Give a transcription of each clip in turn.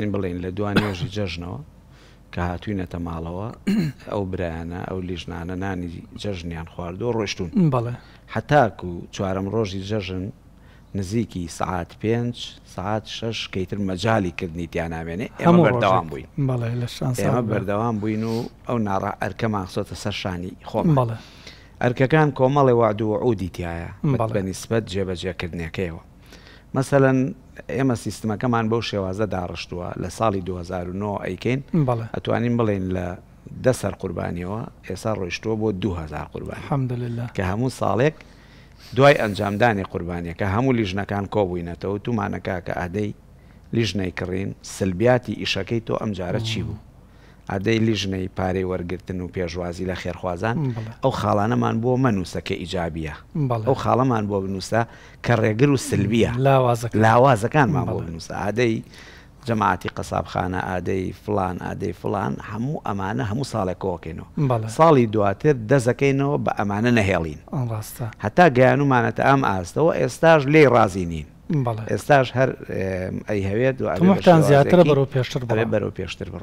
بڵین لە دوانێژی جەژنەوە کە هاتوینەتە ماڵەوە ئەو برایانە ئەو لیژنانە نانی جەژنیان خواردەوە ڕۆشتون بڵێ حتاکو و چوارم ڕۆژی جەژن نزیکی سعات پێنج سعات شش کەیتر مەجای کردنی تیانامێنێ ئێمە بەردەوام بووین ئێمە بەردەوام بووین و ئەو ناڕ ئەرکەمان خسۆتە سەرشانی خۆم بڵێ ئەرکەکان کۆمەڵی وادووە ئەودی تایە بە نیسبەت جێبەجێکردنەکەیەوە مەسەەن ئێمە سیستمەکەمان بەو شێوازە داڕشتووە لە ساڵی 2009 ئەیکەین ئەتوانین بڵین لە دە سەر قوربانیەوە ئێستا ڕۆیشتووە بۆ 2000 قوربان حەمدلله کە هەموو ساڵێک دوای ئەنجامدانی قوربانیە کە هەموو لیژنەکان کۆبووینەتەوە تومانەکە کە ئادەی لیژنەی کڕین سلبیاتی ئیشەکەی تۆ ئەم جارە چی بوو ئادەی لیژنەی پارەی وەرگتن و پێشوازی لە خێرخوازان ئەو خاڵانەمان بۆ مەنووسەکە ئیجابیە ئەو خاڵەمان بۆ بنووسە کە ڕێگر و سلبیە لاوازەکانمان بۆ بنووسە ئادەی جەماعتی قەسابخانە ئادەی فلان ئادەی فلان هەموو ئەمانە هەموو ساڵێکەوەکەینەوە ساڵی دواتر دەزەکەینەوە بە ئەمانە نەهێڵین هەتا گەیان ومانەتە ئەم ئاستەوە ئێستاش لێ رازی نین ئێستاش هەر ئەی هەوێت وتان زیاتر بەرەو پێشتر بڵێ بەرەو پێشتر بڕ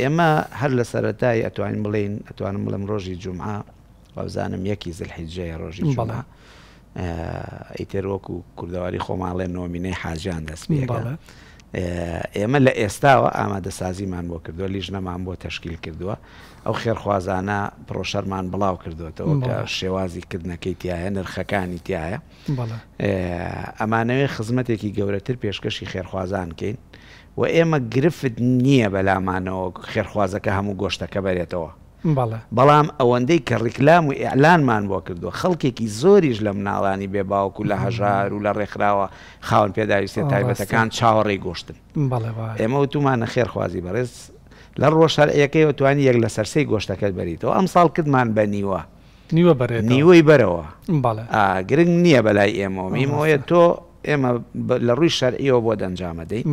ئێمە هەر لە سەرەتای ئەتوانین بڵین ئەتوانم بڵم ڕۆژی جمعا وەزانم یەکی زلحیجەیە ڕۆژی بەڵە ئیتر وەکو کوردەواری خۆماڵێ نۆمینەی حاجان دەستمی بەڵە. ئێمە لە ئێستاوە ئامادەسازیمان بۆ کردووە لیژنەمان بۆ تەشکیل کردووە ئەو خێرخوازانە پرۆشەرمان بڵاو کردوێتەوە کە شێوازی کردنەکەی تایە نرخەکانی تایە ئەمانەوەی خزمەتێکی گەورەتر پێشکەشی خێرخوازان کەین و ئێمە گرفت نییە بەلامانەوە خێرخوازەکە هەموو گۆشتەکە بەرێتەوە بەڵام ئەوەندەی کە ڕیکلام و ئیعلانمان بۆ کردووە خەڵکێکی زۆریش لە مناڵانی بێباوکو لە هەژار و لە ڕێکخراوە خاون پێداویستێ تایبەتەکان چاوەڕێی گۆشتن ئێمە وتومانە خێرخوازی بەڕێز لە ڕۆژار یەکەیەوە توانی یەک لە سەرسی گۆشتەکەت بەریتەوە ئەم ساڵ کردمان بە نیوە نیوە بەرێ نیوەی بەرەوە گرنگ نییە بەلای ئێمە میمۆیە تۆ ئێمە لە ڕووی شەرئیەوە بۆ دەنجامەدەین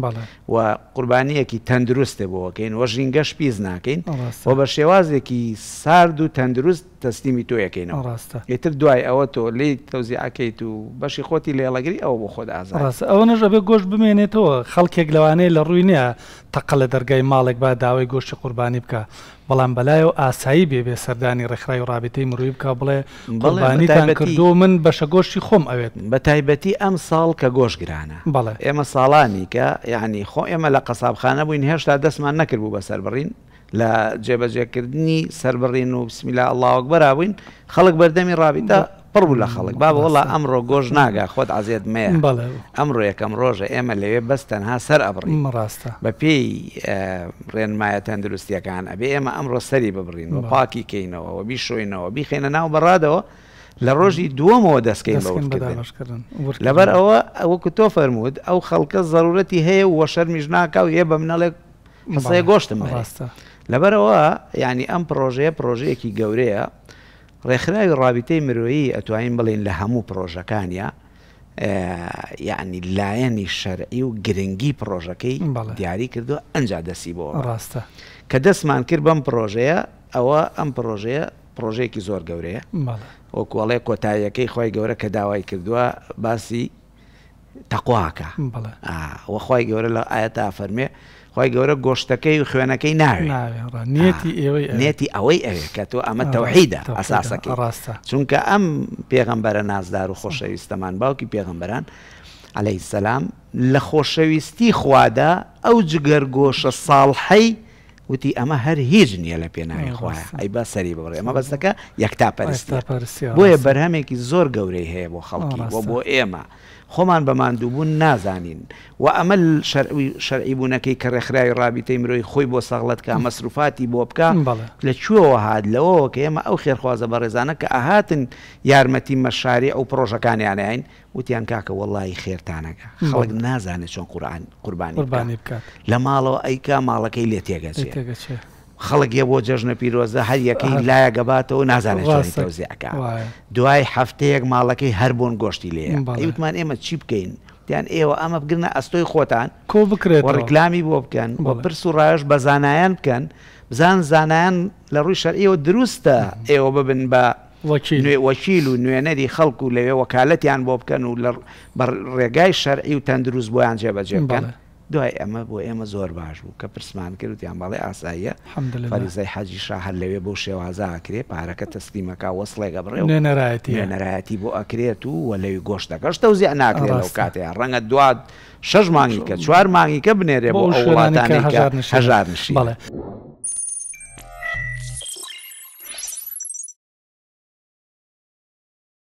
و قوربانیەکی تەندروستێ بۆکەین وە ژینگەش پیز ناکەین بۆ بە شێوازێکی سارد و تەندروست تەستیمی تۆ یەکەینەوە ڕاستە ئێتر دوای ئەوە تۆ لی تەوزیعکەیت و بەشی خۆتی لێڵەگری ئەوە بۆ خۆت ئازاڕاست ئەوە نەژەبێ گۆشت بمێنێتەوە خەڵکێک لەوانەیە لە ڕووی نیە تەق لە دەرگای ماڵێک با داوای گۆشتی قوربانی بکە بەڵام بەلایەوە ئاسایی بێ بێ سەردانی ڕێکخرای و ڕابطەی مرووی بکە بڵێ بەڵێبانیتان کردو من بەشە گۆشتی خۆم ئەوێت بە تایبەتی ئەم ساڵ کە گۆشتگرانە بەڵێ ئێمە ساڵانی کە یعنی خۆ ئێمە لە قەسابخانە بووین هێشتا دەستمان نەکردبوو بە سەربڕین لە جێبەجێکردنی سربڕین و بسمیلا ئەللاوەک بەرابووین خەڵک بەردەمی ڕابیدا پڕبوو لە خەڵک با بەوەڵە ئەمڕۆ گۆژ ناگا خۆت ئازێت مێ ئەمڕۆ یەکەم ڕۆژە ئێمە لەوێ بەستەنها سەر ئەبڕین ڕاستە بە پێی ڕێنمایە تەندروستیەکان ئەبێ ئێمە ئەمڕۆ سەری ببڕین و پاکی کەینەوە بیشۆینەوە بیخێنە ناو بەڕادەوە لە ڕۆژی دووەمەوە دەستکەین لەبەر ئەوە ئەوەکو تۆ فەرموود ئەو خەڵکە ضرورەتی هەیە وە شەرمیژناکە و هێ بە منەڵێک مەسەیە گۆشتم ڕاستە. لەبەرەوە ینی ئەم پرۆژەیە پرۆژەیەکی گەورەیە ڕێکخراوی ڕابیتەی مرۆیی ئەتوانین بڵین لە هەموو پرۆژەکانە یعنی لایەنی شەرعی و گرنگی پرۆژەکەی دیاری کردو ئەنج دەسی بۆ ڕاستە کە دەستمان کرد بەم پرۆژەیە ئەوە ئەم پرۆژەیە پرۆژەیەکی زۆر گەورەیە وەکوڵێ کۆتاییەکەی خۆی گەورە کە داوای کردووە باسی تەقواکە وەخوای گەورە لە ئاەتە فەرمێ خی گەورە گۆشتەکەی و خوێنەکەی ناوێت نێتی نێتی ئەوەی ئەوێ کە تۆ ئەمە تەوحیدا ئەساسەکەی ڕاستە چونکە ئەم پێغمبەرە نازدار و خۆشەویستەمان باوکی پێغمبەران عليهەی سەسلام لە خۆشەویستی خوادا ئەو جگەر گۆشە ساڵحەی وتی ئەمە هەر هیچ نییە لە پێناوی خۆیان ئەی بە سەری بڕێ ئەمە بەستەکە یەکتا پەرستی بۆیە بەرهمێکی زۆر گەورەی هەیە بۆ خەڵکی بۆ بۆ ئێمە خۆمان بە مادووبوون نازانین و ئەمە شەرعیبوونەکەی کە ڕێکخراوی ڕابیتەی مرۆی خۆی بۆ سەغڵەت کە مەصروفاتی بۆ بکە لە کوێوە هاات لەوەوە کە ئێمە ئەو خێرخوازە بە ڕێزانە کە ئاهاتن یارمەتی مەشاری ئەو پرۆژەکانیانیان وتیان کاکە وەڵی خێرتانەکە خەڵک نازانێت چۆن قورآان قوربانی قوربانی بکات لە ماڵەوە ئەیکا ماڵەکەی لێ تێگەچێت خەڵک یە بۆ جەژنە پیرۆزە هەر یەکەی لایە گەباتەوە نازانێتزیەکە دوای هەفتەیەک ماڵەکەی هەر بۆن گۆشتی لێ وتمان ئێمە چی بکەین دیان ئێوە ئەمە بگرنە ئەستۆی خۆتان کۆ بکرێت ڕگلامی بۆ بکەن بۆ پرس و ڕایش بە زانایان بکەن بزان زانایان لە ڕووی شەر ئێوە دروستە ئێوە ببن بە وەکیل و نوێنەری خەڵکو و لەوێ وەکالەتیان بۆ بکەن و بە ڕێگای شەرعی و تەندروست بۆیان جێبەجێ بکەن. دوای ئەمە بۆ ئێمە زۆر باش بوو کە پرسمان کردیان بەڵێ ئاساییە فەریزای حەجی شاهر لەوێ بۆ شێوازاکرێ پارەکە تەستیمەکە وەسڵێگە بڕێ نەرایەتی نەرایەتی بۆ ئەکرێت و وەلەوی گۆشتەکەش تەوزیە ناکرێت لەو کاتەیە ڕەنگە دوات شەش مانگی کە چوار مانگی کە بنێرێ بۆ وڵاتانی هەژار نشی بڵێ.